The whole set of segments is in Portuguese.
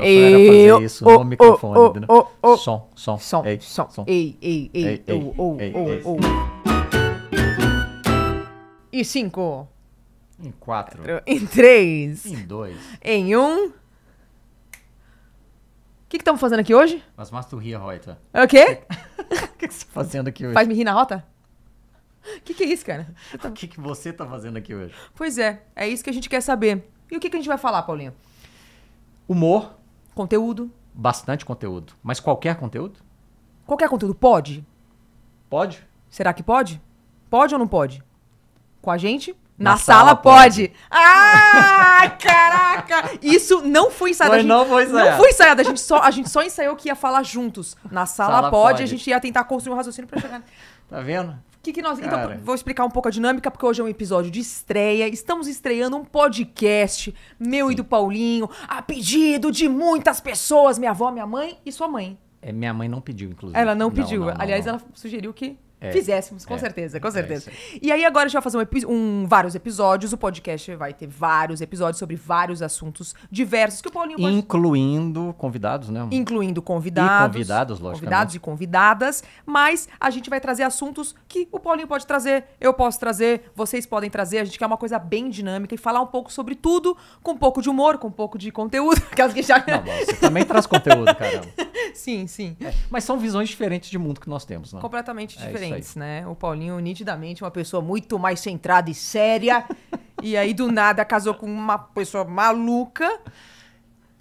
Eu fazer isso no microfone. Som, som, som, ei, som. Ei, ei, ei, ei, ei, E cinco. Em quatro. Em três. Em dois. Em um. O que estamos fazendo aqui hoje? Mas tu ria, Rota. O quê? O que você tá fazendo aqui hoje? Faz me rir na rota? O que, que é isso, cara? O que, que você tá fazendo aqui hoje? Pois é, é isso que a gente quer saber. E o que, que a gente vai falar, Paulinho? Humor, Conteúdo. Bastante conteúdo. Mas qualquer conteúdo? Qualquer conteúdo pode? Pode. Será que pode? Pode ou não pode? Com a gente? Na, Na sala, sala pode. pode. Ah, caraca! Isso não foi ensaiado. Foi, gente, não foi ensaiado. Não foi ensaiado. A gente, só, a gente só ensaiou que ia falar juntos. Na sala, sala pode, pode, a gente ia tentar construir um raciocínio pra chegar. Tá vendo? Que que nós... Então, Cara. Então, vou explicar um pouco a dinâmica, porque hoje é um episódio de estreia. Estamos estreando um podcast, meu Sim. e do Paulinho, a pedido de muitas pessoas, minha avó, minha mãe e sua mãe. É, minha mãe não pediu, inclusive. Ela não, pediu. Não, não, Aliás, ela sugeriu que é. Fizéssemos, com é. certeza, com é certeza. É e aí agora a gente vai fazer um, um, vários episódios. O podcast vai ter vários episódios sobre vários assuntos diversos que o Paulinho pode... Incluindo convidados, né? Incluindo convidados. E convidados, lógico. Convidados e convidadas. Mas a gente vai trazer assuntos que o Paulinho pode trazer, eu posso trazer, vocês podem trazer. A gente quer uma coisa bem dinâmica e falar um pouco sobre tudo, com um pouco de humor, com um pouco de conteúdo. Aquelas que já... Não, você também traz conteúdo, caramba. Sim, sim. É, mas são visões diferentes de mundo que nós temos, né? Completamente é diferentes diferentes, né? O Paulinho, nitidamente, uma pessoa muito mais centrada e séria. e aí, do nada, casou com uma pessoa maluca.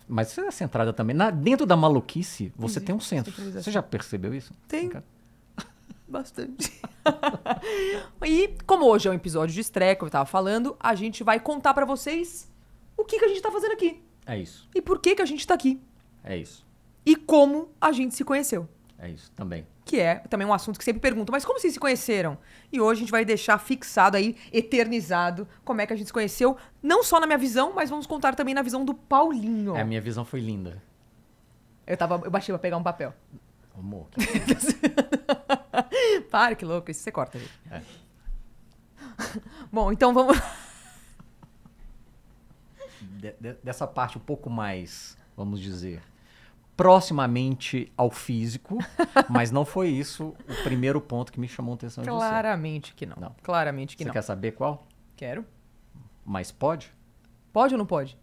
Mas você é centrada também. Na, dentro da maluquice, você Existe tem um centro. Você já percebeu isso? Tem. Bastante. e como hoje é um episódio de estreia, como eu tava falando, a gente vai contar para vocês o que, que a gente tá fazendo aqui. É isso. E por que, que a gente tá aqui. É isso. E como a gente se conheceu. É isso também que é também um assunto que sempre perguntam, mas como vocês se conheceram? E hoje a gente vai deixar fixado aí, eternizado, como é que a gente se conheceu, não só na minha visão, mas vamos contar também na visão do Paulinho. É, a minha visão foi linda. Eu, tava, eu baixei pra pegar um papel. Amor. Que... Para, que louco, isso você corta. Gente. É. Bom, então vamos. De, de, dessa parte um pouco mais, vamos dizer, proximamente ao físico, mas não foi isso o primeiro ponto que me chamou a atenção Claramente que não. não. Claramente que Você não. Você quer saber qual? Quero. Mas pode? Pode ou não pode?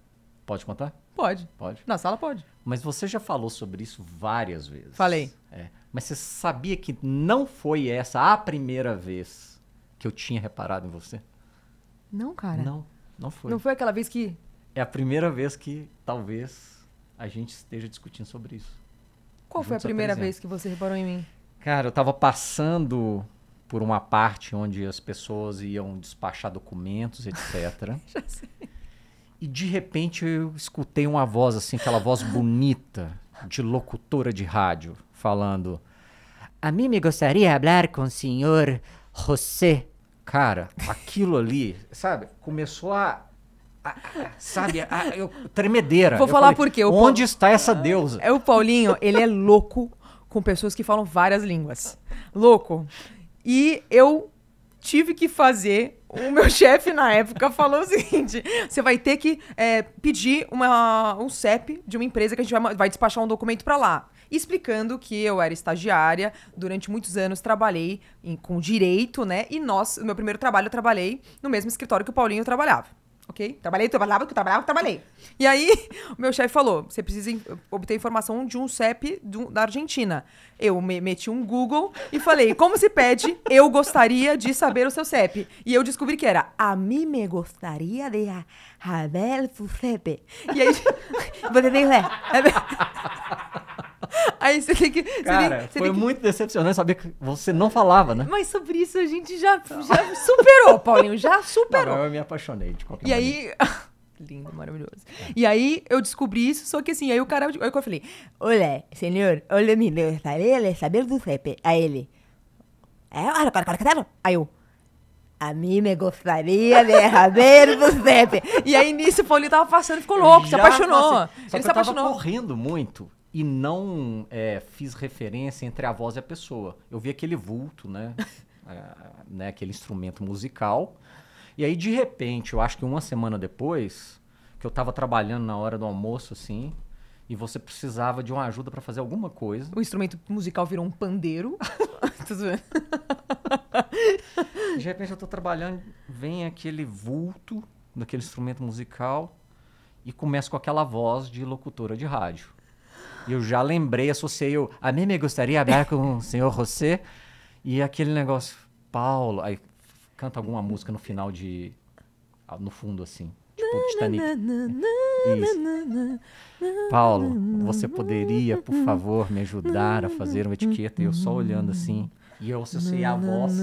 Pode contar? Pode. Pode. Na sala pode. Mas você já falou sobre isso várias vezes. Falei. É. Mas você sabia que não foi essa a primeira vez que eu tinha reparado em você? Não, cara. Não, não foi. Não foi aquela vez que. É a primeira vez que talvez a gente esteja discutindo sobre isso. Qual foi a primeira vez que você reparou em mim? Cara, eu estava passando por uma parte onde as pessoas iam despachar documentos, etc. Já sei. E de repente eu escutei uma voz, assim, aquela voz bonita de locutora de rádio, falando: A mim me gostaria de falar com o senhor José. Cara, aquilo ali, sabe, começou a sabe, a, eu, tremedeira. Vou eu falar falei, por quê. Onde está essa ah, deusa? É o Paulinho, ele é louco com pessoas que falam várias línguas. Louco. E eu tive que fazer. O meu chefe na época falou o seguinte: você vai ter que é, pedir uma, um CEP de uma empresa que a gente vai, vai despachar um documento para lá. Explicando que eu era estagiária, durante muitos anos trabalhei em, com direito, né? E nós, no meu primeiro trabalho, eu trabalhei no mesmo escritório que o Paulinho trabalhava. Ok? Trabalhei, trabalhava, que trabalhava, trabalhei. E aí, o meu chefe falou: você precisa in obter informação de um CEP do, da Argentina. Eu me meti um Google e falei: como se pede, eu gostaria de saber o seu CEP. E eu descobri que era: a mim me gostaria de saber su CEP. E aí, você tem Aí você tem que. Você Cara, tem, você foi que... muito decepcionante saber que você não falava, né? Mas sobre isso a gente já, já superou, Paulinho, já superou. Não, eu me apaixonei de qualquer e maneira. E aí. Lindo, maravilhoso. É. E aí eu descobri isso, só que assim, aí o cara. Aí eu falei: Olé, senhor, olha, me gostaria de saber do Pepe Aí ele. É, olha, para, para, para, Aí eu. A mim me gostaria de saber do Pepe. E aí nisso o Paulinho tava passando, ficou louco, se apaixonou. Passei. Só ele se apaixonou. Eu tava correndo muito e não é, fiz referência entre a voz e a pessoa. Eu vi aquele vulto, né? é, né? Aquele instrumento musical. E aí, de repente, eu acho que uma semana depois, que eu estava trabalhando na hora do almoço, assim, e você precisava de uma ajuda para fazer alguma coisa. O instrumento musical virou um pandeiro. de repente, eu estou trabalhando, vem aquele vulto daquele instrumento musical e começa com aquela voz de locutora de rádio. E eu já lembrei, associei o. A mim me gostaria hablar com o senhor José. E aquele negócio, Paulo. Aí canta alguma música no final de. Ah, no fundo, assim. Tipo Titanic. Isso. Paulo, você poderia, por favor, me ajudar a fazer uma etiqueta? E eu só olhando assim. E eu associei a voz.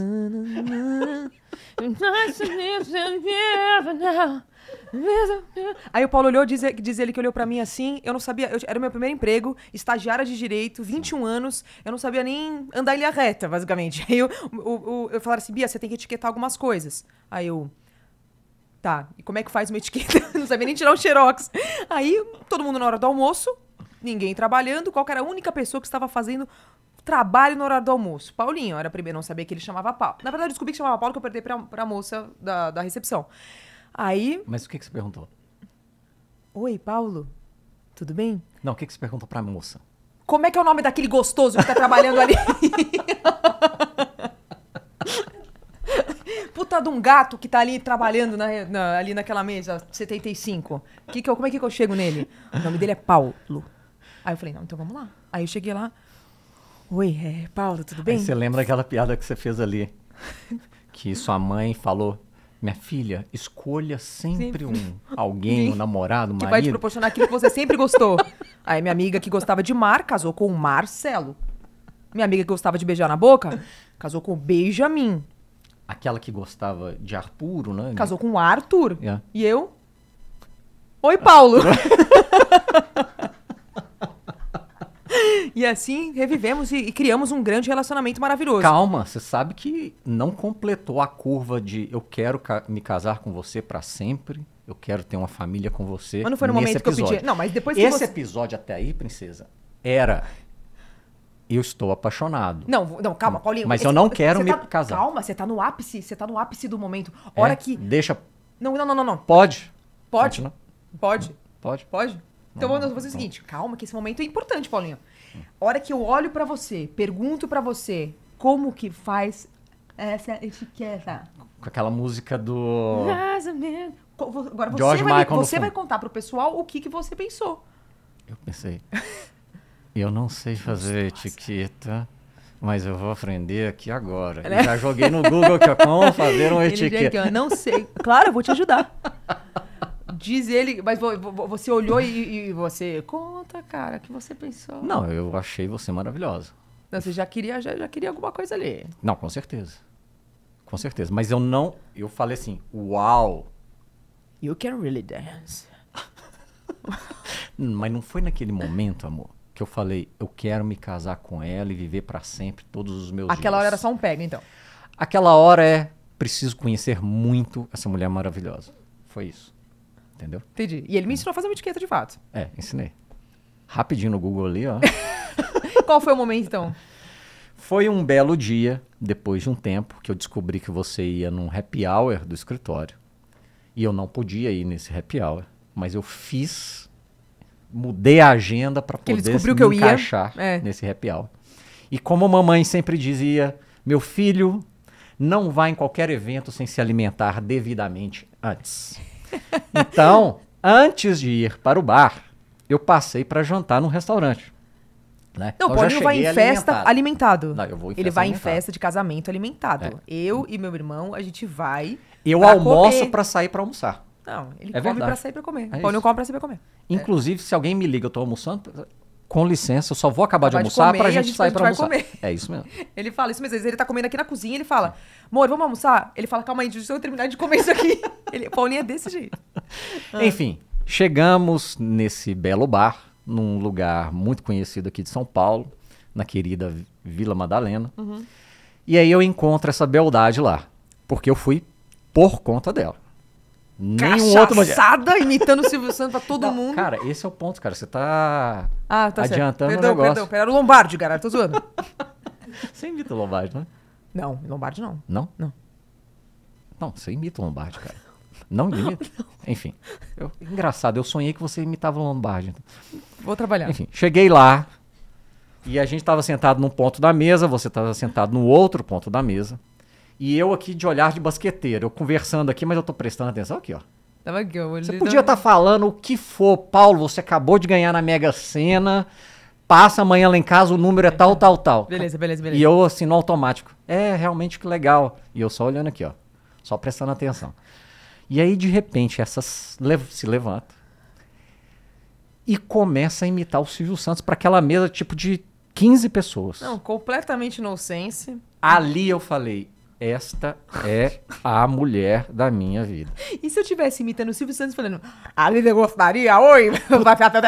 Aí o Paulo olhou, diz, diz ele que olhou para mim assim, eu não sabia, eu, era o meu primeiro emprego, estagiária de direito, 21 anos, eu não sabia nem andar em linha reta, basicamente. Aí eu, o, eu, eu falaram assim, Bia, você tem que etiquetar algumas coisas. Aí eu, tá, e como é que faz uma etiqueta? não sabia nem tirar o xerox. Aí todo mundo na hora do almoço, ninguém trabalhando, qual era a única pessoa que estava fazendo trabalho no horário do almoço. Paulinho, era primeiro não sabia que ele chamava Paulo. Na verdade, eu descobri que chamava Paulo, que eu perdi pra, pra moça da, da recepção. Aí. Mas o que, que você perguntou? Oi, Paulo. Tudo bem? Não, o que, que você perguntou pra moça? Como é que é o nome daquele gostoso que tá trabalhando ali? Puta de um gato que tá ali trabalhando na, na, ali naquela mesa 75. Que que eu, como é que eu chego nele? O nome dele é Paulo. Aí eu falei, não, então vamos lá. Aí eu cheguei lá. Oi, é Paulo, tudo bem? Aí você lembra aquela piada que você fez ali? Que sua mãe falou minha filha, escolha sempre, sempre. um alguém, um namorado, um que marido. Que vai te proporcionar aquilo que você sempre gostou. Aí minha amiga que gostava de mar casou com o Marcelo. Minha amiga que gostava de beijar na boca casou com o Benjamin. Aquela que gostava de ar puro, né? Casou com o Arthur. Yeah. É. E eu? Oi, Paulo. e assim revivemos e, e, criamos um grande relacionamento maravilhoso. Calma, você sabe que não completou a curva de eu quero ca me casar com você para sempre. Eu quero ter uma família com você. Mas não foi no momento episódio. que eu pedi. Não, mas depois que Esse você... episódio até aí, princesa, era eu estou apaixonado. Não, não, calma, hum, Paulinho. Mas esse, eu não quero tá me casar. Calma, você está no ápice, você tá no ápice do momento. É, Hora é, que Deixa. Não, não, não, não, Pode. Pode. Pode. Pode. Pode. Pode. Então, vamos fazer o seguinte, calma que esse momento é importante, Paulinho. A hora que eu olho para você, pergunto para você como que faz essa etiqueta. Com aquela música do. Agora você, George vai, você vai contar pro pessoal o que, que você pensou. Eu pensei. eu não sei fazer Nossa. etiqueta. Mas eu vou aprender aqui agora. É, né? Já joguei no Google que é como fazer uma etiqueta. eu não sei. Claro, eu vou te ajudar. Diz ele, mas você olhou e, e, você. Conta, cara, o que você pensou? Não, eu achei você maravilhosa. Não, você já queria, já, já queria alguma coisa ali. Não, com certeza. Com certeza. Mas eu não. Eu falei assim, uau! You can really dance. mas não foi naquele momento, amor, que eu falei, eu quero me casar com ela e viver para sempre todos os meus Aquela dias. Aquela hora era só um pega, então. Aquela hora é preciso conhecer muito essa mulher maravilhosa. Foi isso. Entendeu? Entendi. E ele me ensinou a fazer uma etiqueta de fato. É, ensinei. Rapidinho no Google ali, ó. Qual foi o momento então? Foi um belo dia, depois de um tempo, que eu descobri que você ia num happy hour do escritório. E eu não podia ir nesse happy hour. Mas eu fiz, mudei a agenda para poder se que eu encaixar ia. É. nesse happy hour. E como a mamãe sempre dizia, meu filho, não vá em qualquer evento sem se alimentar devidamente antes. Então, antes de ir para o bar, eu passei para jantar num restaurante. Né? Não, então, o Paulinho vai em festa alimentado. alimentado. Não, eu vou em Ele vai alimentado. em festa de casamento alimentado. É. Eu e meu irmão, a gente vai. Eu almoço para sair para almoçar. Não, ele é come para sair para comer. É Paulinho come para sair para comer. Inclusive, é. se alguém me liga, eu tô almoçando, com licença, eu só vou acabar de almoçar para pra gente, a gente sair pra almoçar. Comer. É isso mesmo. Ele fala isso, mas às vezes ele tá comendo aqui na cozinha, ele fala, amor, vamos almoçar? Ele fala, calma aí, deixa eu terminar de comer isso aqui. ele, Paulinho é desse jeito. Enfim, chegamos nesse belo bar, num lugar muito conhecido aqui de São Paulo, na querida Vila Madalena. Uhum. E aí eu encontro essa beldade lá, porque eu fui por conta dela. Nenhum outro Cachaçada imitando o Silvio Santos pra todo não, mundo. Cara, esse é o ponto, cara. Você tá, ah, tá adiantando Perdão, o negócio. Perdão, perdão. Era o Lombardi, cara. Tô zoando. você imita o Lombardi, né? Não, Lombardi não. Não? Não. Não, você imita o Lombardi, cara. Não imita? Enfim. Eu, engraçado, eu sonhei que você imitava o Lombardi. Então. Vou trabalhar. Enfim, cheguei lá. E a gente tava sentado num ponto da mesa, você tava sentado no outro ponto da mesa. E eu aqui de olhar de basqueteiro, eu conversando aqui, mas eu tô prestando atenção aqui, ó. Tava aqui, ó. Você podia estar tá falando o que for, Paulo, você acabou de ganhar na Mega Sena. Passa amanhã lá em casa, o número é tal, tal, tal. Beleza, beleza, beleza. E eu assim no automático. É, realmente que legal. E eu só olhando aqui, ó. Só prestando atenção. E aí, de repente, essa se levanta e começa a imitar o Silvio Santos para aquela mesa tipo de 15 pessoas. Não, completamente sense. Ali eu falei, esta é a mulher da minha vida. E se eu tivesse imitando o Silvio Santos falando, a Lívia Gostaria, oi,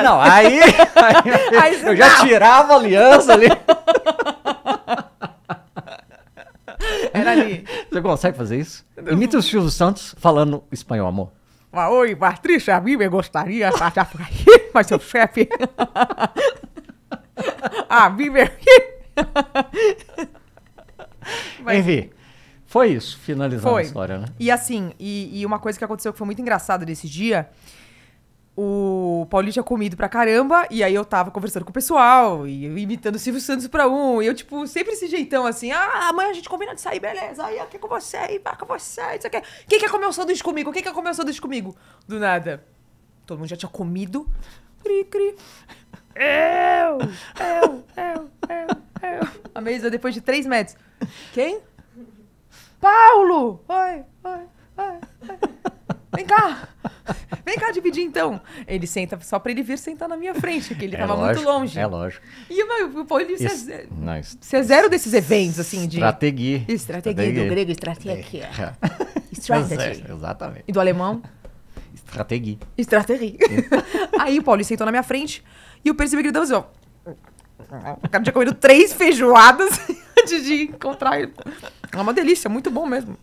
Não, aí, aí, aí eu não. já tirava a aliança ali. Era ali. Você consegue fazer isso? Imita o Silvio Santos falando espanhol, amor. Oi, Patrícia, a Bíblia gostaria, mas seu chefe. A Bíblia. Enfim. Foi isso, finalizando foi. a história, né? E assim, e, e, uma coisa que aconteceu que foi muito engraçada nesse dia. O Paulinho tinha comido pra caramba, e aí eu tava conversando com o pessoal, e eu imitando o Silvio Santos pra um, e eu, tipo, sempre esse jeitão assim: ah, amanhã a gente combina de sair, beleza, aí eu quero com você, aí vai com você, isso aqui. Quem quer comer um sanduíche comigo? Quem quer comer um sanduíche comigo? Do nada. Todo mundo já tinha comido. Cri, cri. Eu! Eu, eu, eu, eu. A mesa depois de três metros. Quem? Paulo! Oi, oi, oi, oi. Vem cá! Vem cá dividir então. Ele senta só para ele vir sentar na minha frente, que ele estava é muito longe. É lógico. E o Paulo, isso, se é, não, isso, se é zero desses eventos assim de estratégia. Estratégia do grego estratégia. É. É, Strategy. Exatamente. E do alemão? Estratégia. Estratégia. Aí o Paulo sentou na minha frente e eu percebi que ele estava assim, ó. O cara tinha comido três feijoadas antes de encontrar ele. É uma delícia, muito bom mesmo.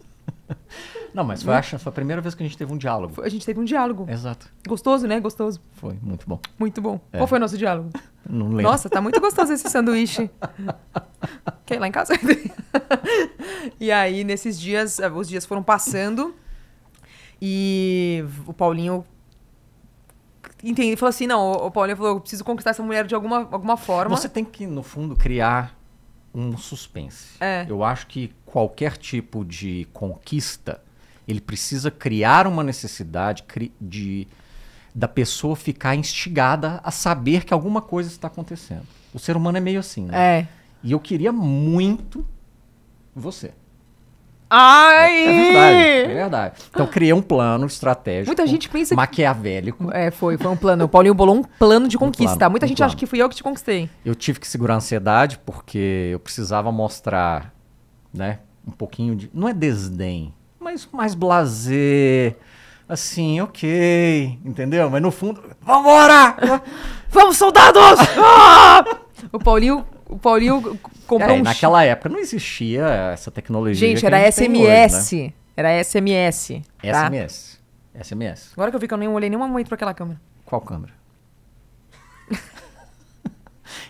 Não, mas foi, acho, foi a primeira vez que a gente teve um diálogo. Foi, a gente teve um diálogo. Exato. Gostoso, né? Gostoso. Foi, muito bom. Muito bom. É. Qual foi o nosso diálogo? Não lembro. Nossa, tá muito gostoso esse sanduíche. Quer ir lá em casa? e aí, nesses dias, eh, os dias foram passando. E o Paulinho entendi, falou assim: não, o Paulinho falou, eu preciso conquistar essa mulher de alguma, alguma forma. Você tem que, no fundo, criar um suspense. É. Eu acho que qualquer tipo de conquista, ele precisa criar uma necessidade de da pessoa ficar instigada a saber que alguma coisa está acontecendo. O ser humano é meio assim, né? É. E eu queria muito você. Ai! É, é, verdade, é verdade. Então criei um plano estratégico. Muita gente pensa maquiavélico. Que... É, foi, foi um plano. O Paulinho bolou um plano de conquista. Um plano, Muita um gente plano. acha que fui eu que te conquistei. Eu tive que segurar a ansiedade porque eu precisava mostrar, né, um pouquinho de não é desdém, mas mais blazer. Assim, OK, entendeu? Mas no fundo, vambora! Vamos soldados! Ah! O Paulinho o Paulinho comprou é, um... Naquela época não existia essa tecnologia. Gente, era gente SMS. Hoje, né? Era SMS. Tá? SMS. SMS. Agora que eu vi que eu nem olhei nenhuma momento para aquela câmera. Qual câmera?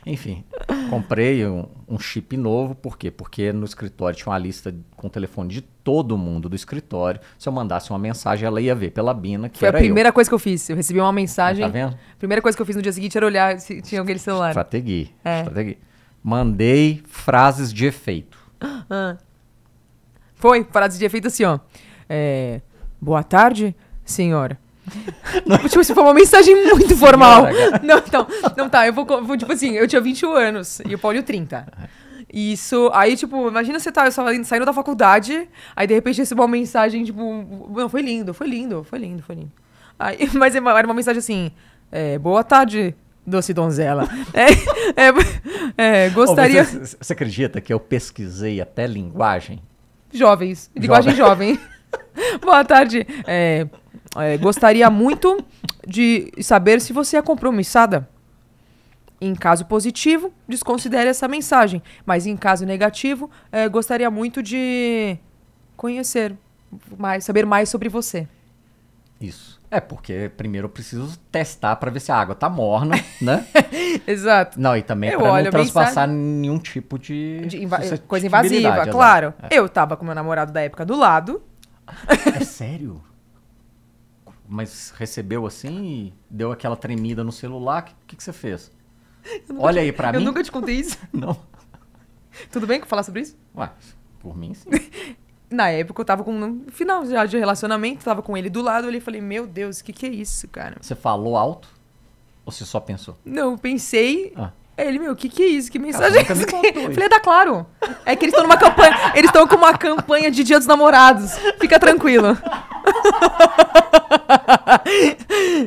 Enfim, comprei um, um, chip novo, por quê? Porque no escritório tinha uma lista com o telefone de todo mundo do escritório. Se eu mandasse uma mensagem, ela ia ver pela Bina que Foi a primeira eu. coisa que eu fiz. Eu recebi uma mensagem. Tá vendo? A primeira coisa que eu fiz no dia seguinte era olhar se tinha aquele celular. Estrategui. É. Estrategui. Mandei frases de efeito. Ah. Foi, frases de efeito assim, ó. É, Boa tarde, senhora. Não. Tipo, isso assim, foi uma mensagem muito formal. não, então, não tá, eu vou, vou, tipo assim, eu tinha 21 anos e o Paulinho 30. Isso, aí, tipo, imagina você tá, saindo da faculdade, aí de repente recebeu uma mensagem, tipo, não, foi lindo, foi lindo, foi lindo, foi lindo. Aí, mas é era uma mensagem assim, é, boa tarde, Doce donzela. é, é, é, gostaria. Oh, você, você, acredita que eu pesquisei até linguagem? Jovens. Linguagem jovem. jovem. Boa tarde. É, é, gostaria muito de saber se você é compromissada. Em caso positivo, desconsidere essa mensagem. Mas em caso negativo, é, gostaria muito de conhecer mais, saber mais sobre você. Isso. É, porque primeiro eu preciso testar para ver se a água tá morna, né? Exato. Não, e também para não transpassar nenhum tipo de, de inva... coisa né? invasiva, é. claro. É. Eu tava com meu namorado da época do lado. É sério? Mas recebeu assim, e deu aquela tremida no celular, o que, que, que, você fez? Olha te... aí para mim. Eu nunca te contei isso. não. Tudo bem que eu falar sobre isso? Ué, por mim sim. na época eu tava com um final já de relacionamento, tava com ele do lado, ele falei, meu Deus, o que que é isso, cara? Você falou alto? Ou você só pensou? Não, pensei. Ah. Aí ele, meu, o que que é isso? Que mensagem é essa? falei, dá tá claro. É que eles estão numa campanha, eles estão com uma campanha de Dia dos Namorados. Fica tranquilo.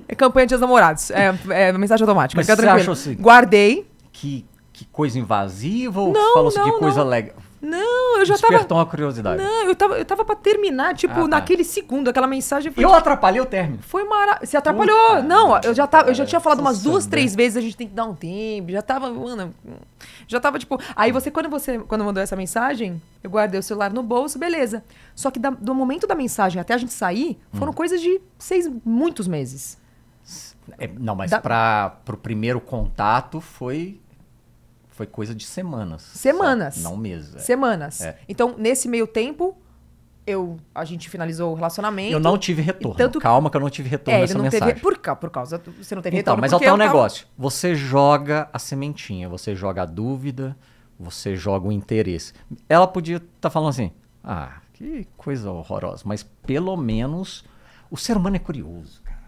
é campanha de Dia dos Namorados. É, é mensagem automática. Mas Fica tranquilo. Você achou assim, Guardei. Que, que coisa invasiva ou não, falou assim, não, que coisa não. legal? Não, eu já Despertou tava. Despertou uma curiosidade. Não, eu tava, eu tava pra terminar, tipo, ah, tá. naquele segundo, aquela mensagem. Foi, eu atrapalhei o término. Foi maravilhoso. Você atrapalhou. Puta, não, eu já, tava, eu já tinha falado umas duas, três vezes, a gente tem que dar um tempo. Já tava, mano. Já tava, tipo. Aí você, quando você quando mandou essa mensagem, eu guardei o celular no bolso, beleza. Só que da, do momento da mensagem até a gente sair, foram hum. coisas de seis, muitos meses. É, não, mas da... para pro primeiro contato foi foi coisa de semanas. Semanas. Não meses. É. Semanas. É. Então, nesse meio tempo, eu, a gente finalizou o relacionamento. Eu não tive retorno. Tanto... Calma que eu não tive retorno é, nessa não mensagem. Teve, por, por causa. Você não teve então, retorno. Mas até o um negócio. Você joga a sementinha, você joga a dúvida, você joga o interesse. Ela podia estar tá falando assim: ah, que coisa horrorosa. Mas pelo menos o ser humano é curioso, cara.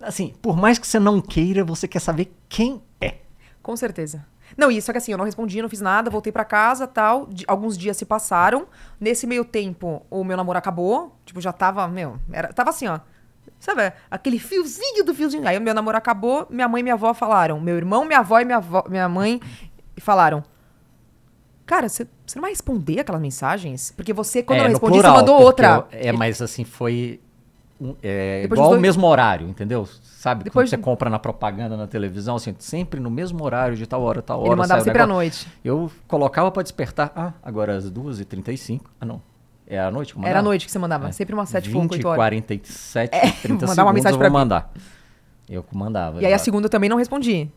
Assim, por mais que você não queira, você quer saber quem é. Com certeza. Não, isso é que assim, eu não respondi, não fiz nada, voltei para casa tal. De, alguns dias se passaram. Nesse meio tempo, o meu namoro acabou. Tipo, já tava, meu, era, tava assim, ó. Sabe, aquele fiozinho do fiozinho. Aí o meu namoro acabou, minha mãe e minha avó falaram. Meu irmão, minha avó e minha, avó, minha mãe falaram. Cara, você não vai responder aquelas mensagens? Porque você, quando é, não respondeu, você mandou outra. Eu, é, mas assim, foi é, igual dois... ao mesmo horário, entendeu? Sabe? Depois Quando você compra na propaganda na televisão, assim, sempre no mesmo horário, de tal hora, tal hora. Ele mandava sempre negócio. à noite. Eu colocava para despertar, ah, agora às 2h35. Ah, não. Era é à noite que mandava? Era à noite que você mandava, é. sempre umas 7 20, pouco, 8 horas. 47, é, 30 segundos mandar uma mensagem eu vou mim. mandar. Eu mandava. E aí a segunda eu também não respondi.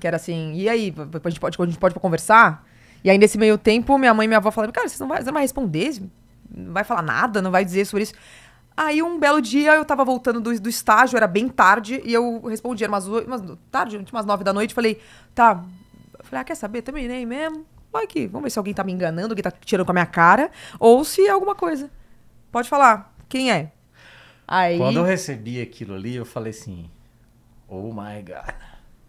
Que era assim, e aí, a gente pode, a gente pode conversar? E aí nesse meio tempo, minha mãe e minha avó falaram, cara, você não, vai, você não vai responder, não vai falar nada, não vai dizer sobre isso. Aí um belo dia eu tava voltando do, do estágio, era bem tarde, e eu respondi, era umas, umas tarde, tipo, umas nove da noite, falei, tá. Eu falei, ah, quer saber? Terminei mesmo. Vai aqui, vamos ver se alguém tá me enganando, alguém tá tirando com a minha cara, ou se é alguma coisa. Pode falar, quem é? Aí... Quando eu recebi aquilo ali, eu falei assim, oh my god.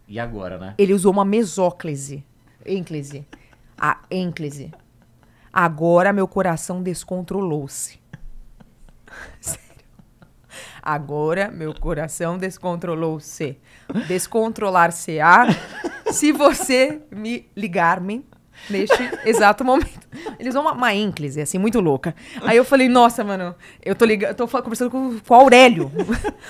E agora, né? Ele usou uma mesóclise. Ênclise. A ênclise. Agora meu coração descontrolou-se. Sério. Agora meu coração descontrolou-se. Descontrolar-se-á se você me ligar-me neste exato momento. Eles vão uma, uma ínclise, assim, muito louca. Aí eu falei, nossa, mano, eu tô ligando, tô conversando com, com o Aurélio.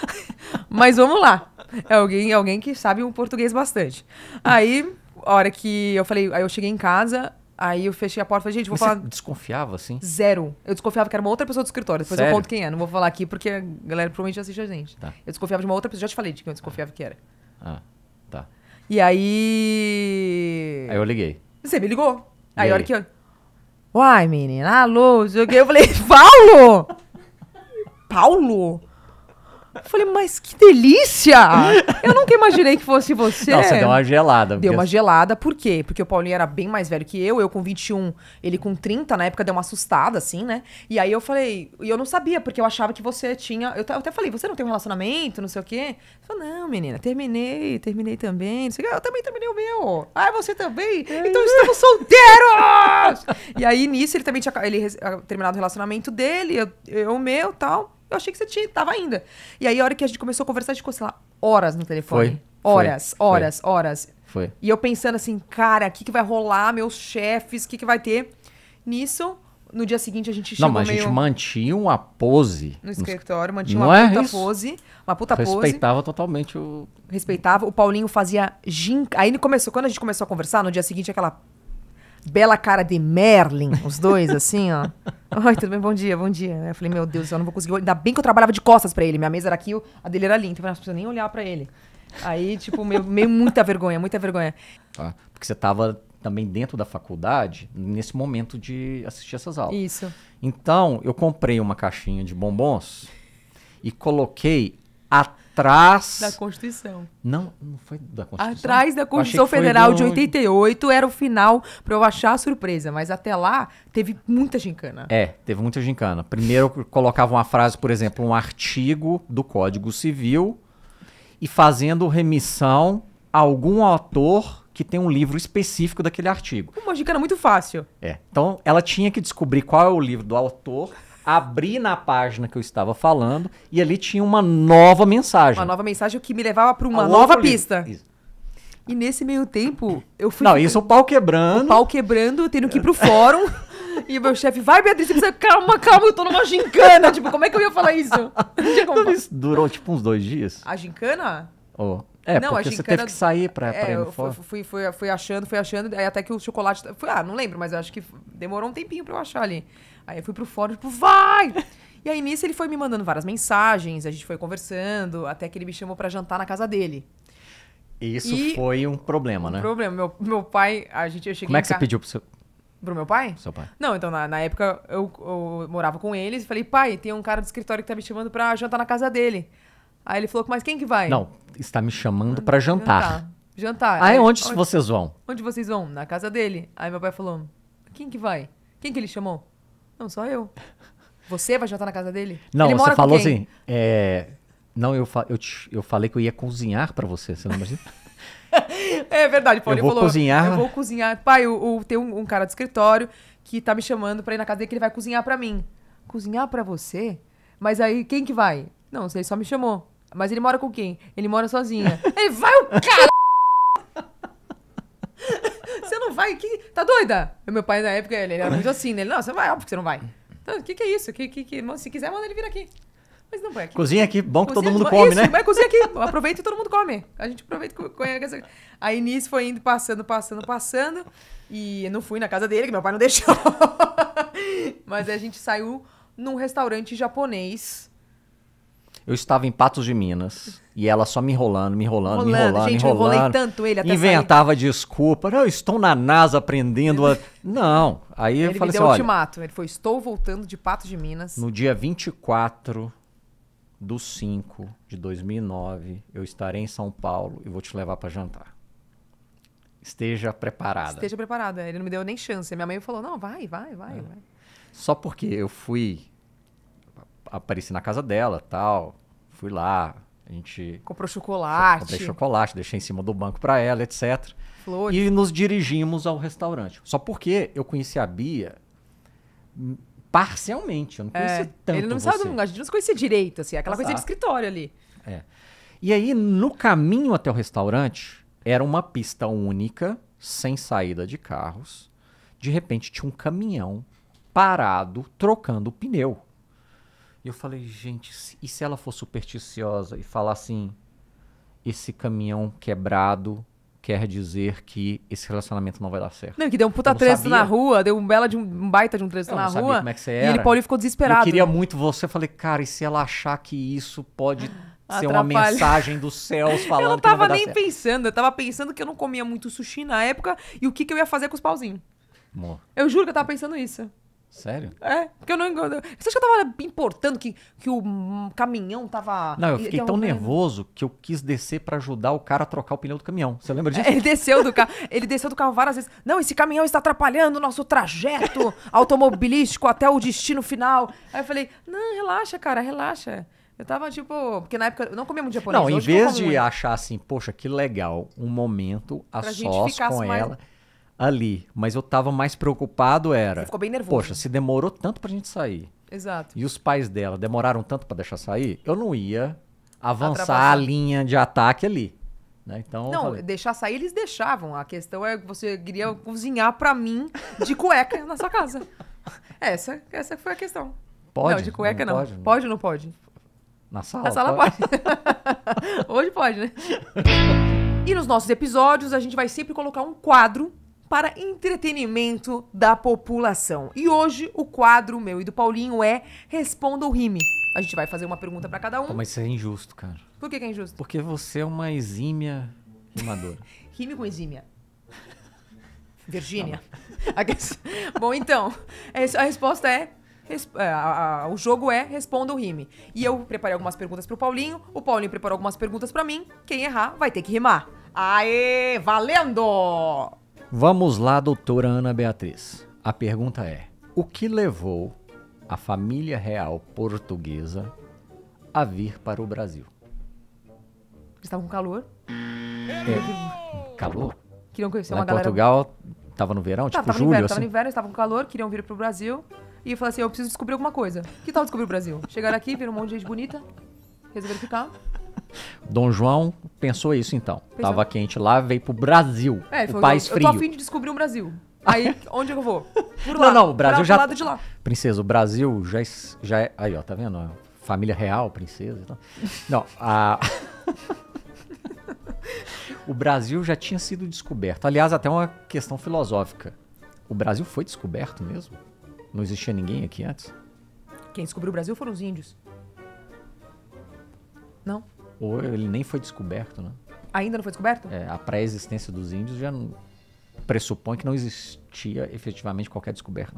Mas vamos lá. É alguém, alguém que sabe um português bastante. Aí, a hora que eu falei, aí eu cheguei em casa, Aí eu fechei a porta e falei, gente, vou Mas falar. Você desconfiava, assim? Zero. Eu desconfiava que era uma outra pessoa do escritório. Depois Sério? eu conto quem é. Não vou falar aqui porque a galera provavelmente assiste a gente. Tá. Eu desconfiava de uma outra pessoa. Já te falei de quem eu desconfiava que era. Ah, ah tá. E aí. Aí eu liguei. Você me ligou. E aí, aí? a hora que eu. Uai, menina, alô, joguei. Eu falei, Paulo! Paulo? Eu falei, mas que delícia! Eu nunca imaginei que fosse você. Nossa, deu uma gelada. Deu uma gelada, por quê? Porque o Paulinho era bem mais velho que eu, eu com 21, ele com 30, na época deu uma assustada, assim, né? E aí eu falei, e eu não sabia, porque eu achava que você tinha. Eu, eu até falei, você não tem um relacionamento, não sei o quê? eu falei não, menina, terminei, terminei também, não sei o quê. Eu também terminei o meu. Ah, você também? É. Então estamos solteiros! e aí nisso ele também tinha ele, ah, terminado o relacionamento dele, eu, eu o meu tal eu achei que você tinha, tava ainda. E aí, a hora que a gente começou a conversar, a gente ficou, sei lá, horas no telefone. Foi. Horas, foi, horas, foi. horas. Foi. E eu pensando assim, cara, o que, que vai rolar? Meus chefes, o que, que vai ter? Nisso, no dia seguinte a gente Não, mas a gente mantinha uma pose. No escritório, mantinha Não uma é puta isso? pose. Uma puta Respeitava pose. Respeitava totalmente o. Respeitava. O Paulinho fazia gin. Aí ele começou, quando a gente começou a conversar, no dia seguinte, aquela bela cara de Merlin, os dois, assim, ó. Oi, tudo bem? Bom dia, bom dia. Eu falei, meu Deus, eu não vou conseguir. Ainda bem que eu trabalhava de costas para ele. Minha mesa era aqui, a dele era ali. Então eu não precisa nem olhar para ele. Aí, tipo, meio, meio muita vergonha, muita vergonha. Ah, porque você tava também dentro da faculdade, nesse momento de assistir essas aulas. Isso. Então, eu comprei uma caixinha de bombons e coloquei até atrás. Da Constituição. Não, não foi da Constituição. Atrás da Constituição Federal de 88 era o final para eu achar a surpresa, mas até lá teve muita gincana. É, teve muita gincana. Primeiro colocava uma frase, por exemplo, um artigo do Código Civil e fazendo remissão a algum autor que tem um livro específico daquele artigo. Uma gincana muito fácil. É. Então, ela tinha que descobrir qual é o livro do autor abri na página que eu estava falando e ali tinha uma nova mensagem. Uma nova mensagem que me levava para uma A ah, nova pista. E nesse meio tempo, eu fui. Não, isso o pau quebrando. O pau quebrando, tendo que ir pro fórum. e meu chefe, vai, Beatriz, você precisa. Calma, calma, eu tô numa gincana. tipo, como é que eu ia falar isso? Não, então, isso durou tipo uns dois dias. A gincana? Oh. É, não, porque a gincana... você teve que sair pra, pra é, ir no fórum. Fui, fui, fui achando, fui achando, aí até que o chocolate... Fui, ah, não lembro, mas acho que demorou um tempinho pra eu achar ali. Aí eu fui pro fórum, tipo, vai! E aí nisso ele foi me mandando várias mensagens, a gente foi conversando, até que ele me chamou para jantar na casa dele. Isso e foi um problema, um né? Problema. Meu, meu pai, a gente eu cheguei. Como é que você pediu pro seu. Pro meu pai? Seu pai. Não, então na, na época eu, eu, morava com eles e falei, pai, tem um cara do escritório que tá me chamando pra jantar na casa dele. Aí ele falou, mas quem que vai? Não, está me chamando para jantar. jantar. Jantar. Aí, Aí onde, onde vocês vão? Onde vocês vão? Na casa dele. Aí meu pai falou, quem que vai? Quem que ele chamou? Não, só eu. Você vai jantar na casa dele? Não, Ele você falou assim. É... Não, eu, fa... eu, te... eu falei que eu ia cozinhar para você, você não imagina? é verdade, Paulinho eu vou falou, Cozinhar. Eu vou cozinhar. Pai, eu, eu tem um, um, cara de escritório que tá me chamando pra ir na casa dele que ele vai cozinhar para mim. Cozinhar para você? Mas aí, quem que vai? Não, você só me chamou. Mas ele mora com quem? Ele mora sozinha. ele vai o cara! Você não vai? Que... Tá doida? meu pai, na época, ele era muito assim, né? Ele, não, você vai, óbvio que você não vai. Então, o que, que é isso? Que, que, que... Se quiser, manda ele vir aqui. Mas não vai aqui. Cozinha aqui, bom que todo mundo come, isso, né? Mas cozinha aqui, aproveita e todo mundo come. A gente aproveita e conhece. Aí nisso foi indo, passando, passando, passando. E eu não fui na casa dele, que meu pai não deixou. mas a gente saiu num restaurante japonês eu estava em Patos de Minas e ela só me enrolando, me enrolando, rolando, me enrolando, gente, me enrolando. Eu enrolei tanto ele até Inventava sair. desculpa. Eu estou na NASA aprendendo a... Não. Aí ele eu falei me deu assim, ultimato. Olha, ele foi, estou voltando de Patos de Minas. No dia 24 do 5 de 2009, eu estarei em São Paulo e vou te levar para jantar. Esteja preparada. Esteja preparada. Ele não me deu nem chance. Minha mãe falou, não, vai, vai, vai. É. vai. Só porque eu fui apareci na casa dela tal. Fui lá, a gente. Comprou chocolate. Comprei chocolate, deixei em cima do banco para ela, etc. Flores. E nos dirigimos ao restaurante. Só porque eu conheci a Bia parcialmente, eu não conhecia é, tanto. Ele não sabe, a gente não se conhecia direito, assim, aquela Exato. coisa de escritório ali. É. E aí, no caminho até o restaurante, era uma pista única, sem saída de carros. De repente tinha um caminhão parado trocando o pneu. E eu falei, gente, e se ela for supersticiosa e falar assim: esse caminhão quebrado quer dizer que esse relacionamento não vai dar certo. Não, que deu um puta trânsito na rua, deu um bela de um, um baita de um trânsito na rua. como é que você era. E ele Paulinho ficou desesperado. Eu queria muito você, eu falei, cara, e se ela achar que isso pode ser uma mensagem dos céus falando que Eu não tava que não nem certo. pensando, eu tava pensando que eu não comia muito sushi na época e o que, que eu ia fazer com os pauzinhos. Amor. Eu juro que eu tava pensando isso. Sério? É, porque eu não engordei. Você acha que eu tava importando que, que o caminhão tava. Não, eu fiquei é tão nervoso que eu quis descer para ajudar o cara a trocar o pneu do caminhão. Você lembra disso? É, ele desceu do carro. ele desceu do carro várias vezes. Não, esse caminhão está atrapalhando o nosso trajeto automobilístico até o destino final. Aí eu falei, não, relaxa, cara, relaxa. Eu tava tipo. Porque na época eu não comia muito japonês. Não, em vez de muito. achar assim, poxa, que legal, um momento a pra sós com mais... ela ali. Mas eu tava mais preocupado era. Você ficou bem nervoso. Poxa, se demorou tanto pra gente sair. Exato. E os pais dela demoraram tanto para deixar sair, eu não ia avançar a linha de ataque ali. Né? Então, não, falei... deixar sair eles deixavam. A questão é que você queria cozinhar para mim de cueca na sua casa. Essa, essa foi a questão. Pode? Não, de cueca não. não. Pode, não. pode ou não pode? Na sala? Na sala pode. pode. Hoje pode, né? E nos nossos episódios, a gente vai sempre colocar um quadro para entretenimento da população. E hoje o quadro meu e do Paulinho é Responda o Rime. A gente vai fazer uma pergunta para cada um. mas isso é injusto, cara. Por que, que, é injusto? Porque você é uma exímia rimadora. Rime com exímia. Virgínia. Bom, então, é a resposta é, é o jogo é responda o rime. E eu preparei algumas perguntas pro Paulinho, o Paulinho preparou algumas perguntas para mim. Quem errar vai ter que rimar. Aê, valendo! Vamos lá, doutora Ana Beatriz. A pergunta é: o que levou a família real portuguesa a vir para o Brasil? Estavam com calor. É, calor? Queriam conhecer lá uma em galera. Portugal estava no verão, tá, tipo tava julho, no inverno, assim? no inverno, estava com calor, queriam vir para o Brasil. E eu falei assim, eu preciso descobrir alguma coisa. Que tal descobrir o Brasil? Chegaram aqui, viram um monte de gente bonita, resolveram ficar. Dom João pensou isso então. Pensou. Tava quente lá, veio pro Brasil. É, o país eu, frio. Eu tô a fim de descobrir o Brasil. Aí, onde é eu vou? Por lá. Não, não, o Brasil pra, já. Lado de lá. Princesa, o Brasil já, já é. Aí, ó, tá vendo? Família real, princesa e então. tal. Não, a. o Brasil já tinha sido descoberto. Aliás, até uma questão filosófica. O Brasil foi descoberto mesmo? Não existia ninguém aqui antes? Quem descobriu o Brasil foram os índios. Não? Ou ele nem foi descoberto, né? Ainda não foi descoberto? É, a pré-existência dos índios já pressupõe que não existia efetivamente qualquer descoberta.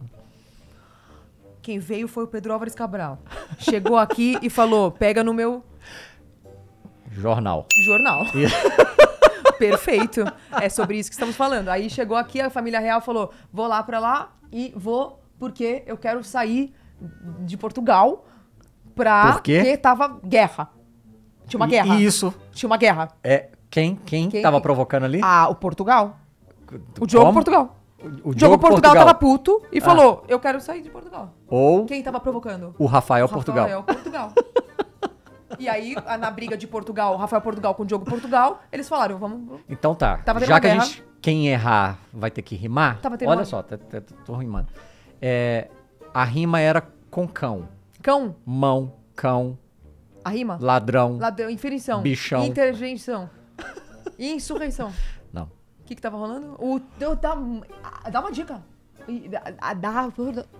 Quem veio foi o Pedro Álvares Cabral. Chegou aqui e falou: pega no meu. Jornal. Jornal. Perfeito. É sobre isso que estamos falando. Aí chegou aqui, a família real falou: vou lá para lá e vou porque eu quero sair de Portugal pra. Por quê? Porque tava guerra. Tinha uma guerra. isso. Tinha uma guerra. É, quem, quem, Quem? tava provocando ali? Ah, o Portugal. O Diogo Portugal. O, o Diogo Portugal, tava puto e ah. falou: Eu quero sair de Portugal. Ou Quem tava provocando? o Rafael, Portugal. Rafael Portugal. e aí, na briga de Portugal, Rafael Portugal com o Diogo Portugal, eles falaram: Vamos. Então tá. Tava tendo Já que a guerra. gente. Quem errar vai ter que rimar. Tava tendo Olha uma- só, tá, tá, tá, tô rimando. É, a rima era com cão. Cão? Mão, cão, a rima? Ladrão. Ladrão. Inferição. Bichão. Intervenção. Insurreição. Não. O que, que tava rolando? O, teu dá, ah, dá uma dica. Dá, dá,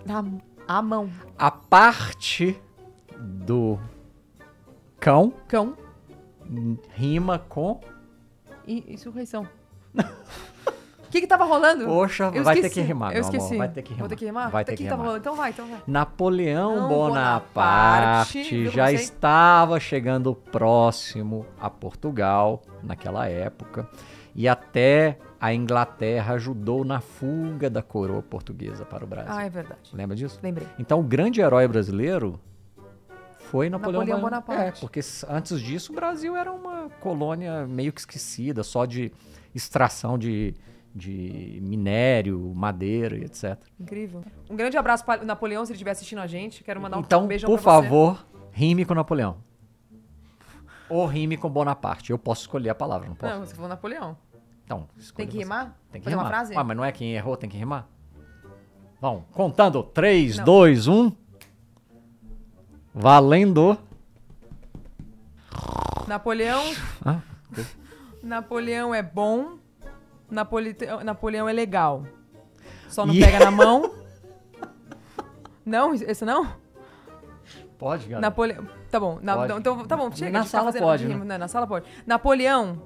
dá a mão. A parte do cão. Cão. Rima com. Insurreição. O que que tava rolando? Poxa, eu vai esqueci. ter que rimar, eu esqueci. Amor, vai ter que rimar. Vou ter que rimar? Vai então, ter que, que, tá rimar. Tava então vai, então vai. Napoleão Não, Bonaparte, já estava chegando próximo a Portugal naquela época. E até a Inglaterra ajudou na fuga da coroa portuguesa para o Brasil. Ah, é verdade. Lembra disso? Lembrei. Então, o grande herói brasileiro foi Napoleão, Napoleão Bonaparte. É, porque antes disso o Brasil era uma colônia meio que esquecida, só de extração de de minério, madeira, e etc. Incrível. Um grande abraço para o Napoleão, se ele estiver assistindo a gente. Quero mandar um então, ele. Então, por favor, você. rime com Napoleão. Ou rime com Bonaparte. Eu posso escolher a palavra, não posso? Não, você falou Napoleão. Então, Tem que você. rimar? Tem que Fazer rimar. uma frase? Ah, mas não é quem errou tem que rimar? Bom, contando. 3, não. 2, 1. Valendo. Napoleão. Ah, Napoleão é bom. Napoli... Napoleão é legal. Só não pega na é? mão. Não? Esse não? Pode, galera. Napole... Tá bom. Na... Pode. Então, tá bom, chega. Na sala tá pode. né? Na sala pode. Napoleão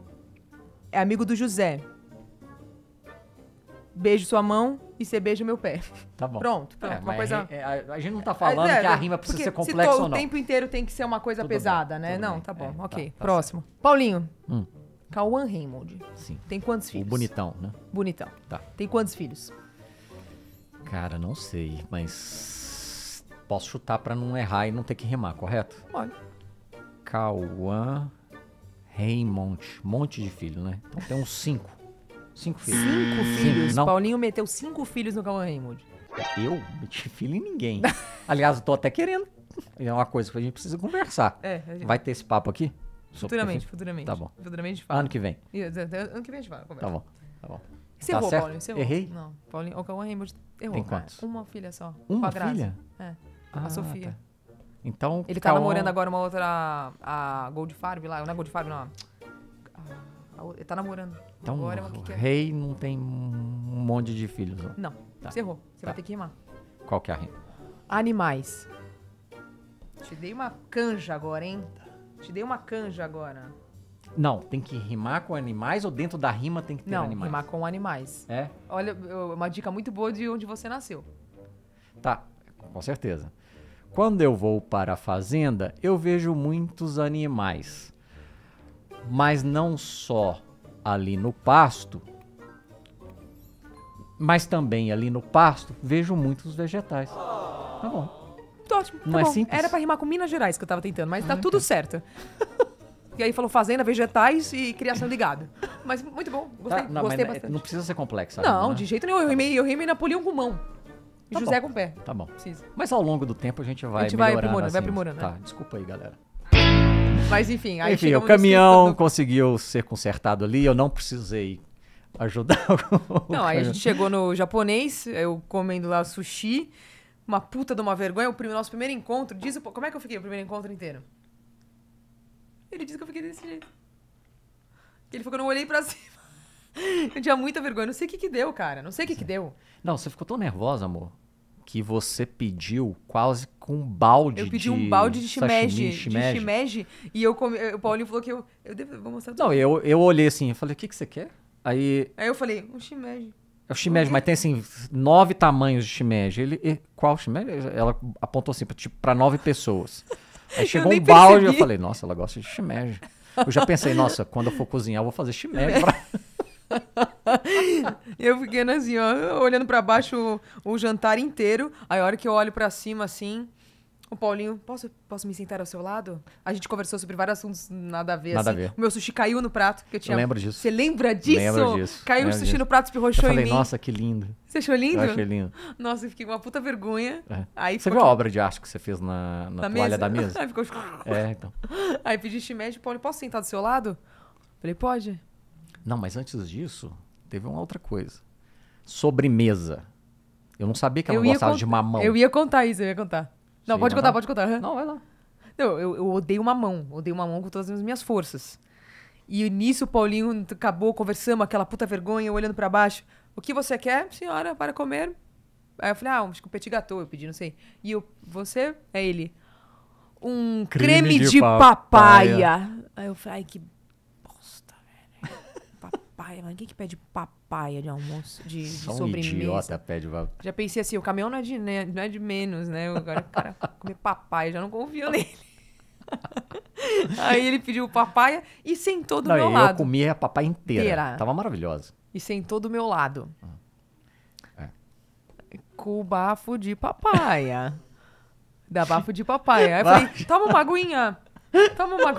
é amigo do José. Beijo sua mão e você beija o meu pé. Tá bom. Pronto, pronto. É, uma coisa... É, é a gente não tá falando é, que a rima precisa ser complexa se ou não. O tempo inteiro tem que ser uma coisa Tudo pesada, bem. né? não, bem. tá bom. ok. Tá, tá Próximo. Certo. Paulinho. Hum. Cauã Raymond. Sim. Tem quantos filhos? O bonitão, né? Bonitão. Tá. Tem quantos filhos? Cara, não sei, mas posso chutar para não errar e não ter que remar, correto? Olha. Cauã Raymond. Monte de filho, né? Então tem uns cinco. Cinco filhos. Cinco filhos? Não. Paulinho meteu cinco filhos no Cauã Raymond. Eu meti filho em ninguém. Aliás, eu tô até querendo. É uma coisa que a gente precisa conversar. É, gente... Vai ter esse papo aqui? Futuramente, futuramente. Tá bom. Futuramente fala. Ano que vem. É, é, ano que vem a gente fala. Conversa. Tá bom, tá bom. Você tá errou, certo? Paulinho. Você errou. Errei? Não, Paulinho. O Cauã Raymond errou. Tem quantos? É, uma filha só. Uma filha? É. Ah, a Sofia. Tá. Então, Ele tá namorando agora uma outra. A Goldfarb lá. Não é Goldfarb, não. ele tá namorando. Então, agora, o que rei que é? não tem um monte de filhos. Não. não. Tá. Você errou. Você vai tá. ter que rimar. Qual que é a rima? Animais. Te dei uma canja agora, hein? Te dei uma canja agora. Não, tem que rimar com animais ou dentro da rima tem que ter Não, animais? rimar com animais. É? Olha, uma dica muito boa de onde você nasceu. Tá, com certeza. Quando eu vou para a fazenda, eu vejo muitos animais. Mas não só ali no pasto, mas também ali no pasto vejo muitos vegetais. Tá bom. Tô ótimo. Tá é bom. simples? Era pra rimar com Minas Gerais que eu tava tentando, mas tá ah, tá tudo tá. certo. E aí falou fazenda, vegetais e criação de gado. Mas muito bom, gostei, tá, não, gostei bastante. Não precisa ser complexo. Não, né? de jeito nenhum. Eu rimei, eu rimei Napoleão com mão. tá José bom. com pé. Tá bom. Precisa. Mas ao longo do tempo a gente vai A gente vai aprimorando, assim, vai aprimorando. Né? Tá, desculpa aí, galera. Mas enfim, aí Enfim, o caminhão conseguiu ser consertado ali, eu não precisei ajudar. Não, aí a gente chegou no japonês, eu comendo lá sushi. Uma puta de uma vergonha. O nosso primeiro encontro. Diz o, como é que eu fiquei o primeiro encontro inteiro? Ele disse que eu fiquei desse jeito. Ele falou que eu não olhei pra cima. Eu tinha muita vergonha. Não sei o que que deu, cara. Não sei o que que deu. Não, você ficou tão nervosa, amor, que você pediu quase com um balde Eu pedi de um balde de shimeji, shimeji. de shimeji, e eu comi, o Paulinho falou que eu, eu devo, vou mostrar tudo. Não, eu, eu olhei assim, eu falei, o que, que você quer? Aí Aí eu falei, um shimeji. É o shimeji, mas tem assim, nove tamanhos de shimeji. Ele, e, qual shimeji? Ela apontou assim, tipo, pra nove pessoas. Aí chegou um balde e eu falei, nossa, ela gosta de shimeji. Eu já pensei, nossa, quando eu for cozinhar, eu vou fazer shimeji pra... eu fiquei né, assim, ó, olhando para baixo o, o, jantar inteiro. Aí a hora que eu olho para cima assim, o Paulinho, posso, posso me sentar ao seu lado? A gente conversou sobre vários assuntos nada a ver. Nada assim. a ver. O meu sushi caiu no prato que eu tinha. Eu lembro disso. Você lembra disso? Lembro disso. Caiu lembro o sushi disso. no prato, espirrochou eu falei, Nossa, que lindo. Você achou lindo? Eu achei lindo. Nossa, eu fiquei com uma puta vergonha. É. Aí você viu a tipo obra de arte que você fez na, na, na toalha mesa? da mesa? Aí ficou. Tipo é, então. Aí pedi shimeji, Paulinho posso sentar do seu lado? Falei, pode. Não, mas antes disso, teve uma outra coisa. Sobremesa. Eu não sabia que ela eu gostava cont... de mamão. Eu ia contar isso, eu ia contar. Não, pode contar, pode contar. Não, vai lá. Não, eu, eu odeio uma mão. Odeio uma mão com todas as minhas forças. E nisso o Paulinho acabou, conversando aquela puta vergonha, olhando para baixo. O que você quer, senhora, para comer? Aí eu falei, ah, acho que um petit gâteau, eu pedi, não sei. E eu, você? É ele. Um creme, creme de, de, papaya. papaya. Aí eu falei, ai, que papaya. Mas quem que pede papaya de almoço, de, de sobremesa? Um idiota pede papaya. Já pensei assim, o caminhão não é de, né, não é de menos, né? Agora o cara comer papaya, já não confio nele. Aí ele pediu papaya e sentou do não, meu eu lado. Eu comi a papaya inteira. Tava maravilhosa. E sentou do meu lado. É. Com o bafo de papaya. Ah. Dá bafo de papaya. Aí eu falei, toma uma aguinha. Toma uma.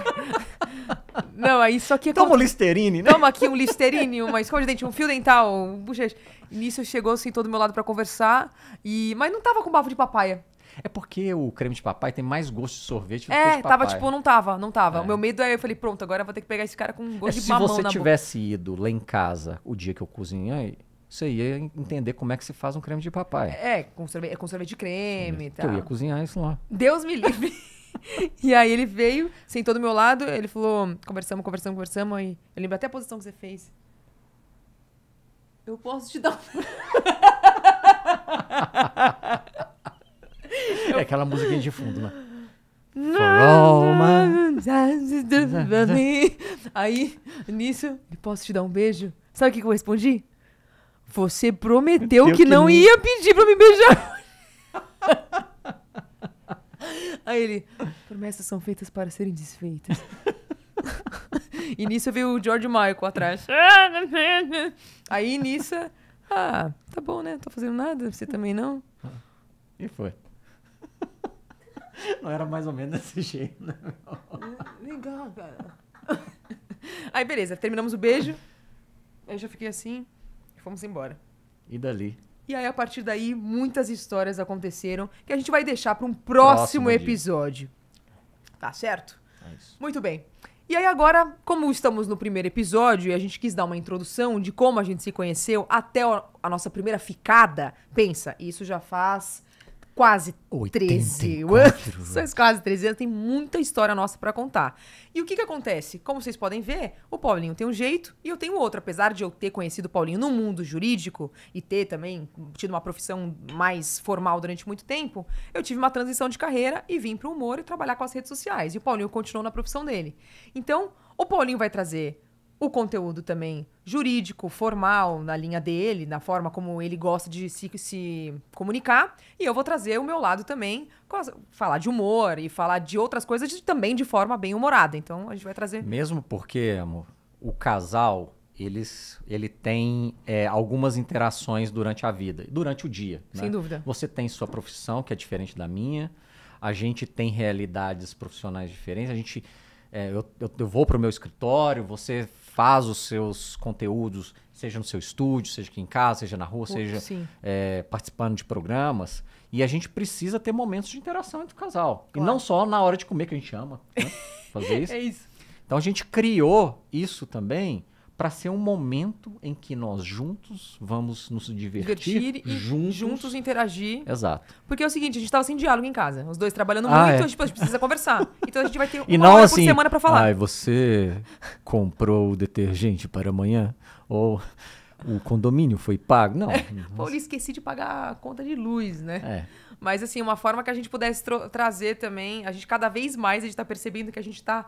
Não, aí só que. Toma um Listerine, né? Toma aqui um Listerine, uma escova de dente, um fio dental, um bochecha. Nisso chegou assim todo do meu lado para conversar, e mas não tava com bafo de papaya. É porque o creme de papai tem mais gosto de sorvete do é, que de papai. É, tava tipo, não tava, não tava. É. O meu medo é, eu falei, pronto, agora eu vou ter que pegar esse cara com um gosto é, de mamão na boca. Se você tivesse ido lá em casa o dia que eu cozinhei, você ia entender como é que se faz um creme de papai. É, é com sorvete de creme e tal. Eu ia cozinhar isso lá. Deus me livre. e aí ele veio, sentou do meu lado, ele falou, conversamos, conversamos, conversamos. Aí eu lembro até a posição que você fez. Eu posso te dar um... é aquela musiquinha de fundo, né? Aí, nisso, eu posso te dar um beijo? Sabe o que, eu respondi? Você prometeu que, que, não, não ia pedir pra me beijar. Aí ele, promessas são feitas para serem desfeitas. e nisso veio o George Michael atrás. Aí nisso, ah, tá bom, né? Não tô fazendo nada, você também não? E foi. Não era mais ou menos desse jeito, né? Legal, cara. Aí beleza, terminamos o beijo. Aí eu já fiquei assim e fomos embora. E dali? E aí, a partir daí, muitas histórias aconteceram que a gente vai deixar para um próximo, próximo episódio. Tá certo? É isso. Muito bem. E aí, agora, como estamos no primeiro episódio e a gente quis dar uma introdução de como a gente se conheceu até a nossa primeira ficada, pensa, isso já faz quase 13 anos. Faz quase 13 anos, tem muita história nossa para contar. E o que que acontece? Como vocês podem ver, o Paulinho tem um jeito e eu tenho outro. Apesar de eu ter conhecido o Paulinho no mundo jurídico e ter também tido uma profissão mais formal durante muito tempo, eu tive uma transição de carreira e vim para o humor e trabalhar com as redes sociais. E o Paulinho continuou na profissão dele. Então, o Paulinho vai trazer o conteúdo também jurídico, formal, na linha dele, na forma como ele gosta de se, se comunicar. E eu vou trazer o meu lado também, falar de humor e falar de outras coisas de, também de forma bem humorada. Então a gente vai trazer. Mesmo porque, amor, o casal. Eles, ele tem é, algumas interações durante a vida, durante o dia. Né? Sem né? dúvida. Você tem sua profissão, que é diferente da minha. A gente tem realidades profissionais diferentes. A gente é, eu, eu, eu vou para o meu escritório, você faz os seus conteúdos, seja no seu estúdio, seja aqui em casa, seja na rua, seja é, participando de programas. E a gente precisa ter momentos de interação entre o casal. Claro. E não só na hora de comer, que a gente ama né? fazer é isso. é isso. Então a gente criou isso também para ser um momento em que nós juntos vamos nos divertir, divertir e juntos. interagir. Exato. Porque é o seguinte, a gente estava sem diálogo em casa, os dois trabalhando ah, muito, é. a, gente, precisa conversar. Então a gente vai ter uma e não, hora assim, por semana para falar. Ai, você comprou o detergente para amanhã ou o condomínio foi pago? Não. É, pô, eu esqueci de pagar a conta de luz, né? É. Mas assim, uma forma que a gente pudesse trazer também, a gente cada vez mais a gente está percebendo que a gente está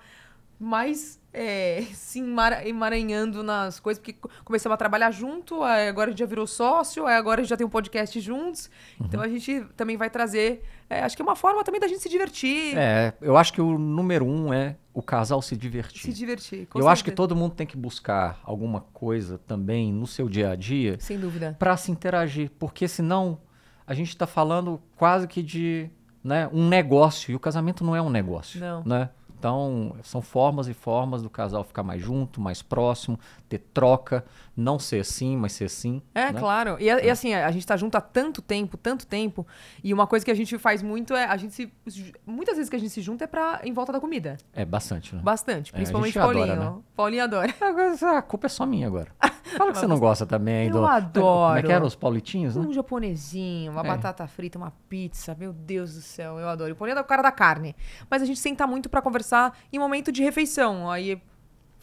mais é, se emaranhando nas coisas, porque começamos a trabalhar junto, agora a gente já virou sócio, agora a gente já tem um podcast juntos. Uhum. Então a gente também vai trazer. É, acho que é uma forma também da gente se divertir. É, eu acho que o número um é o casal se divertir. Se divertir. eu certeza. acho que todo mundo tem que buscar alguma coisa também no seu dia a dia. Sem dúvida. Para se interagir, porque senão a gente está falando quase que de né, um negócio e o casamento não é um negócio. Não. Né? Então, são formas e formas do casal ficar mais junto, mais próximo, ter troca, não ser assim, mas ser assim. É, né? claro. E, é. e, assim, a gente tá junto há tanto tempo, tanto tempo, e uma coisa que a gente faz muito é a gente se muitas vezes que a gente se junta é para em volta da comida. É bastante, né? Bastante, é, principalmente é, Paulinho. Adora, né? Paulinho adora. É, a culpa é só minha agora. Fala que você não gosta também eu do. É eu adoro. Como é que eram os paulitinhos, né? Um japonesinho, uma é. batata frita, uma pizza. Meu Deus do céu, eu adoro. O Paulinho é o cara da carne. Mas a gente senta muito para conversar em momento de refeição. Aí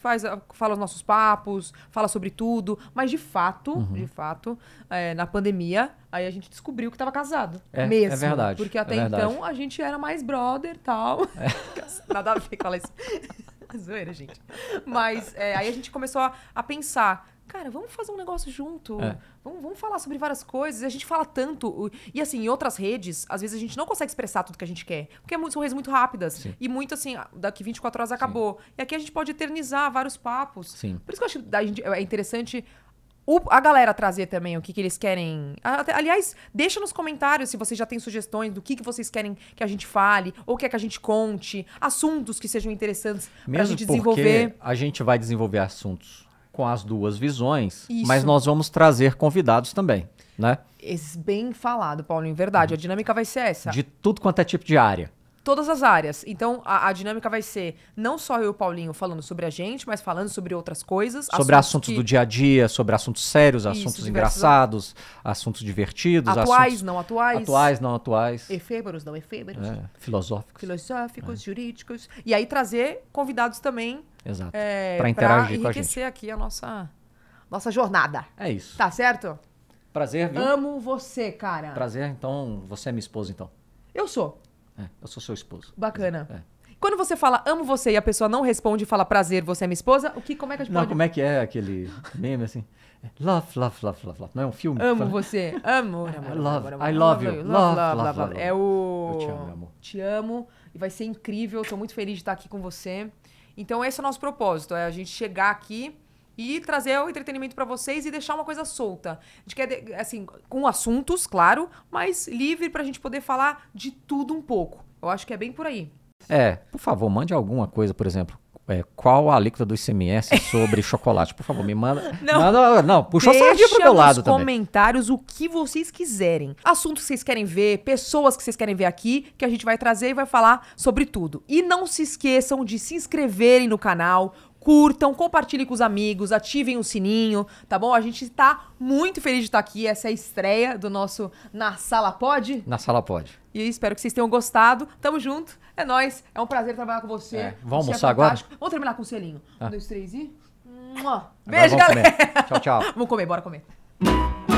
faz, ah, fala os nossos papos, fala sobre tudo. Mas de fato, uhum. de fato, é, na pandemia, aí a gente descobriu que estava casado. É, é mesmo. É verdade. Porque é até é verdade. então a gente era mais brother e tal. É. Nada a ver com isso. Zoeira, gente. Mas eh, aí a gente começou a, a pensar cara, vamos fazer um negócio junto. É. Vamos, vamos falar sobre várias coisas. A gente fala tanto. E assim, em outras redes, às vezes a gente não consegue expressar tudo que a gente quer. Porque é são redes muito rápidas. Sim. E muito assim, ah, daqui 24 horas acabou. Sim. E aqui a gente pode eternizar vários papos. Sim. Por isso que eu acho a gente, é, é interessante o, a galera trazer também o que, que eles querem. Até, aliás, deixa nos comentários se vocês já têm sugestões do que, que vocês querem que a gente fale, ou quer que a gente conte, assuntos que sejam interessantes para a gente desenvolver. A gente vai desenvolver assuntos com as duas visões, Isso. mas nós vamos trazer convidados também, né? Esse bem falado, Paulo, em verdade. Uhum. A dinâmica vai ser essa. De tudo quanto é tipo de área todas as áreas. Então, a, a, dinâmica vai ser não só eu e o Paulinho falando sobre a gente, mas falando sobre outras coisas. Sobre assuntos, assuntos que... do dia a dia, sobre assuntos sérios, Isso, assuntos engraçados, a... assuntos divertidos. Atuais, assuntos... não atuais. Atuais, não atuais. Efêmeros, não efêmeros. É, filosóficos. Filosóficos, é. jurídicos. E aí trazer convidados também Exato. É, para interagir pra com a gente. enriquecer aqui a nossa, nossa jornada. É isso. Tá certo? Prazer, viu? Amo você, cara. Prazer, então. Você é minha esposa, então. Eu sou. É, eu sou seu esposo. Bacana. É. Quando você fala amo você e a pessoa não responde e fala prazer, você é minha esposa, o que, como é que a gente não, pode... como é que é aquele meme assim? Love, love, love, love, love. Não é um filme? Amo fala... você. Amo. I love, I love you. Love, love, love, love. É o... Eu te amo, meu amor. Te amo. E vai ser incrível. Tô muito feliz de estar aqui com você. Então esse é o nosso propósito, é a gente chegar aqui e trazer o entretenimento para vocês e deixar uma coisa solta. A gente quer, assim, com assuntos, claro, mas livre para a gente poder falar de tudo um pouco. Eu acho que é bem por aí. É, por favor, mande alguma coisa, por exemplo é, qual a alíquota do ICMS sobre chocolate? Por favor, me manda. Não, não puxa deixa a sardinha pro meu lado também. comentários o que vocês quiserem. Assuntos que vocês querem ver, pessoas que vocês querem ver aqui, que a gente vai trazer e vai falar sobre tudo. E não se esqueçam de se inscreverem no canal, curtam, compartilhem com os amigos, ativem o sininho, tá bom? A gente tá muito feliz de estar aqui. Essa é a estreia do nosso Na Sala Pode. Na Sala Pode. E espero que vocês tenham gostado. Tamo junto. É nóis. É um prazer trabalhar com você. É. Vamos você é almoçar é agora? Vamos terminar com o selinho. Ah. Um, dois, três e. Beijo, galera. Comer. Tchau, tchau. vamos comer, bora comer.